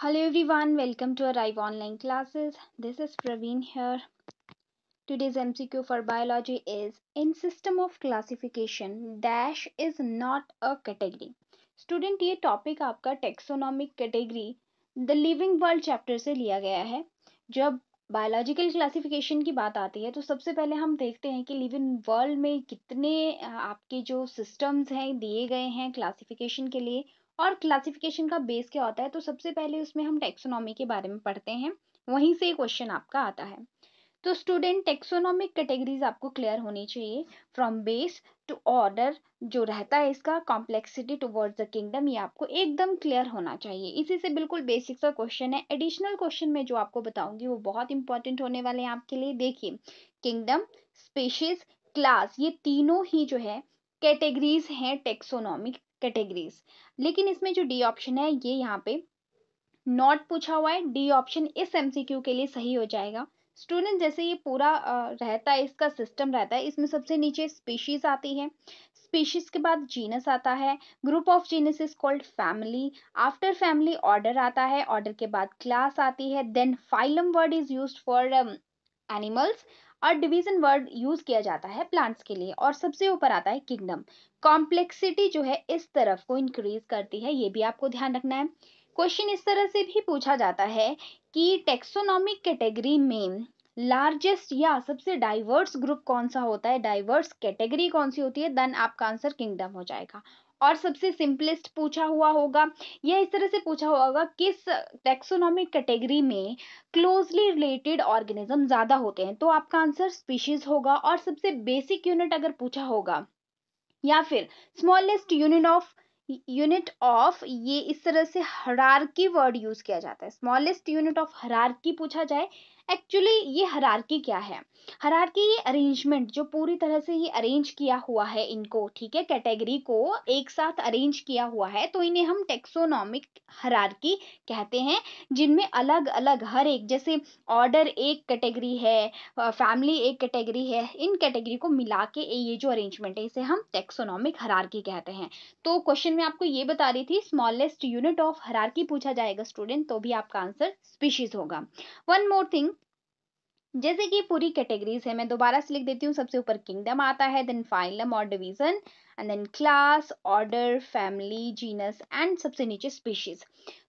hello everyone welcome to arrive online classes this is praveen here today's mcq for biology is in system of classification dash is not a category student ये topic आपका taxonomic category the living world chapter से लिया गया है जब biological classification की बात आती है तो सबसे पहले हम देखते हैं कि लिविंग वर्ल्ड में कितने आपके जो सिस्टम्स हैं दिए गए हैं क्लासिफिकेशन के लिए और क्लासिफिकेशन का बेस क्या होता है तो सबसे पहले उसमें हम टेक्सोनॉमी के बारे में पढ़ते हैं वहीं से क्वेश्चन आपका आता है तो स्टूडेंट टेक्सोनॉमिक कैटेगरीज आपको क्लियर होनी चाहिए फ्रॉम बेस टू ऑर्डर जो रहता है इसका कॉम्प्लेक्सिटी टुवर्ड्स द किंगडम ये आपको एकदम क्लियर होना चाहिए इसी से बिल्कुल बेसिक सा क्वेश्चन है एडिशनल क्वेश्चन में जो आपको बताऊंगी वो बहुत इंपॉर्टेंट होने वाले हैं आपके लिए देखिए किंगडम स्पेशीज क्लास ये तीनों ही जो है कैटेगरीज हैं टेक्सोनॉमिक कैटेगरीज लेकिन इसमें जो डी ऑप्शन है ये यहाँ पे नॉट पूछा हुआ है डी ऑप्शन इस एमसीक्यू के लिए सही हो जाएगा स्टूडेंट जैसे ये पूरा रहता है इसका सिस्टम रहता है इसमें सबसे नीचे स्पीशीज आती है स्पीशीज के बाद जीनस आता है group of genus is called family after family order आता है ऑर्डर के बाद क्लास आती है then phylum word is use for animals और डिवीजन वर्ड यूज किया जाता है प्लांट्स के लिए और सबसे ऊपर आता है किंगडम कॉम्प्लेक्सिटी जो है इस तरफ को इंक्रीज करती है ये भी आपको ध्यान रखना है क्वेश्चन इस तरह से भी पूछा जाता है कि टेक्सोनॉमिक कैटेगरी में लार्जेस्ट या सबसे डाइवर्स ग्रुप कौन सा होता है डाइवर्स कैटेगरी कौन सी होती है देन आपका आंसर किंगडम हो जाएगा और सबसे सिंपलेस्ट पूछा हुआ होगा या इस तरह से पूछा हुआ होगा किस टेक्सोनॉमिक कैटेगरी में क्लोजली रिलेटेड ऑर्गेनिज्म ज़्यादा होते हैं तो आपका आंसर स्पीशीज होगा और सबसे बेसिक यूनिट अगर पूछा होगा या फिर smallest unit of unit of ये इस तरह से हरार की वर्ड यूज किया जाता है स्मॉलेस्ट यूनिट ऑफ हरार की पूछा जाए एक्चुअली ये हरारकी क्या है हरारकी ये अरेंजमेंट जो पूरी तरह से ये अरेंज किया हुआ है इनको ठीक है कैटेगरी को एक साथ अरेंज किया हुआ है तो इन्हें हम टेक्सोनॉमिक हरारकी कहते हैं जिनमें अलग अलग हर एक जैसे ऑर्डर एक कैटेगरी है फैमिली एक कैटेगरी है इन कैटेगरी को मिला के ये जो अरेंजमेंट है इसे हम टेक्सोनॉमिक हरारकी कहते हैं तो क्वेश्चन में आपको ये बता रही थी स्मॉलेस्ट यूनिट ऑफ हरारकी पूछा जाएगा स्टूडेंट तो भी आपका आंसर स्पीशीज होगा वन मोर थिंग जैसे कि पूरी कैटेगरीज है मैं दोबारा से लिख देती हूँ सबसे ऊपर किंगडम आता है देन फाइलम और division and then class order family genus and सबसे नीचे स्पीशीज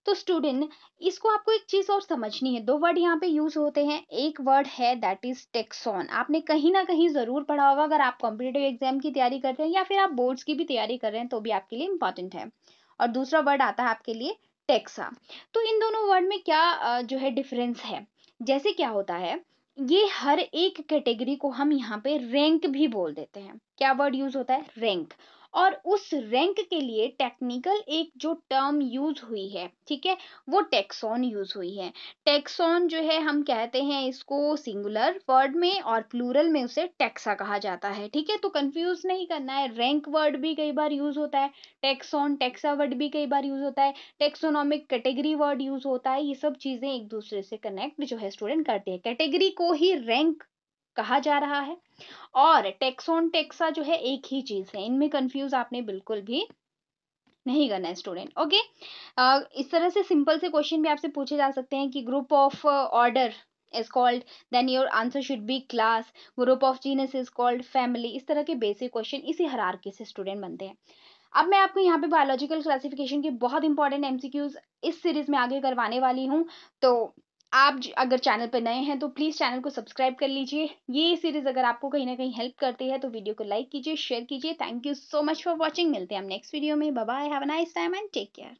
तो स्टूडेंट इसको आपको एक चीज़ और समझनी है दो वर्ड यहाँ पे यूज़ होते हैं एक वर्ड है दैट इज़ टेक्सॉन आपने कहीं ना कहीं ज़रूर पढ़ा होगा अगर आप कॉम्पिटेटिव एग्जाम की तैयारी कर रहे हैं या फिर आप बोर्ड्स की भी तैयारी कर रहे हैं तो भी आपके लिए इंपॉर्टेंट है और दूसरा वर्ड आता है आपके लिए टेक्सा तो इन दोनों वर्ड में क्या जो है डिफरेंस है जैसे क्या होता है ये हर एक कैटेगरी को हम यहाँ पे रैंक भी बोल देते हैं क्या वर्ड यूज होता है रैंक और उस रैंक के लिए टेक्निकल एक जो टर्म यूज हुई है ठीक है वो टेक्सॉन यूज हुई है टेक्सॉन जो है हम कहते हैं इसको सिंगुलर वर्ड में और प्लूरल में उसे टेक्सा कहा जाता है ठीक है तो कंफ्यूज नहीं करना है रैंक वर्ड भी कई बार यूज होता है टेक्सॉन टेक्सा वर्ड भी कई बार यूज होता है टेक्सोनॉमिक कैटेगरी वर्ड यूज होता है ये सब चीजें एक दूसरे से कनेक्ट जो है स्टूडेंट करते हैं कैटेगरी को ही रैंक कहा जा रहा है और टेक्सोन टेक्सा जो है एक ही चीज है इनमें कंफ्यूज आपने बिल्कुल भी नहीं करना है स्टूडेंट ओके इस तरह से सिंपल से क्वेश्चन भी आपसे पूछे जा सकते हैं कि group of order is called then your answer should be class group of genus is called family इस तरह के बेसिक क्वेश्चन इसी हरारकी से स्टूडेंट बनते हैं अब मैं आपको यहाँ पे बायोलॉजिकल क्लासिफिकेशन के बहुत इंपॉर्टेंट एमसीक्यूज इस सीरीज में आगे करवाने वाली हूँ तो आप अगर चैनल पर नए हैं तो प्लीज़ चैनल को सब्सक्राइब कर लीजिए ये सीरीज़ अगर आपको कहीं ना कहीं हेल्प करती है तो वीडियो को लाइक कीजिए शेयर कीजिए thank you so much for watching मिलते हैं हम नेक्स्ट वीडियो में bye have a nice time and take care